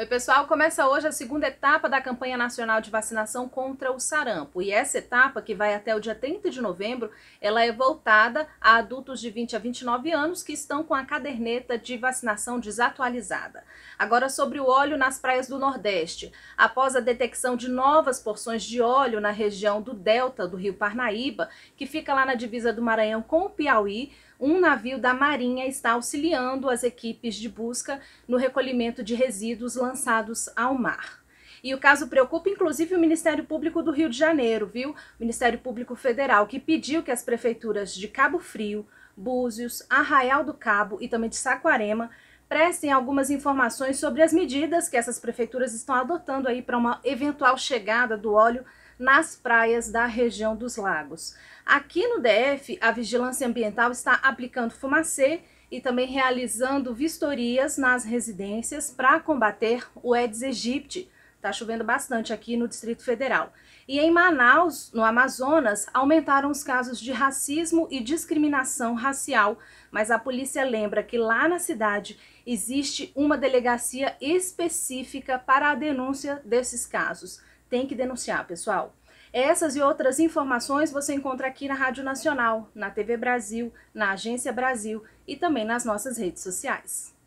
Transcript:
Oi, pessoal. Começa hoje a segunda etapa da campanha nacional de vacinação contra o sarampo. E essa etapa, que vai até o dia 30 de novembro, ela é voltada a adultos de 20 a 29 anos que estão com a caderneta de vacinação desatualizada. Agora, sobre o óleo nas praias do Nordeste. Após a detecção de novas porções de óleo na região do delta do Rio Parnaíba, que fica lá na divisa do Maranhão com o Piauí, um navio da Marinha está auxiliando as equipes de busca no recolhimento de resíduos lançados ao mar. E o caso preocupa inclusive o Ministério Público do Rio de Janeiro, viu? O Ministério Público Federal, que pediu que as prefeituras de Cabo Frio, Búzios, Arraial do Cabo e também de Saquarema prestem algumas informações sobre as medidas que essas prefeituras estão adotando aí para uma eventual chegada do óleo nas praias da região dos lagos. Aqui no DF, a Vigilância Ambiental está aplicando fumacê e também realizando vistorias nas residências para combater o Aedes aegypti. Está chovendo bastante aqui no Distrito Federal. E em Manaus, no Amazonas, aumentaram os casos de racismo e discriminação racial, mas a polícia lembra que lá na cidade existe uma delegacia específica para a denúncia desses casos. Tem que denunciar, pessoal. Essas e outras informações você encontra aqui na Rádio Nacional, na TV Brasil, na Agência Brasil e também nas nossas redes sociais.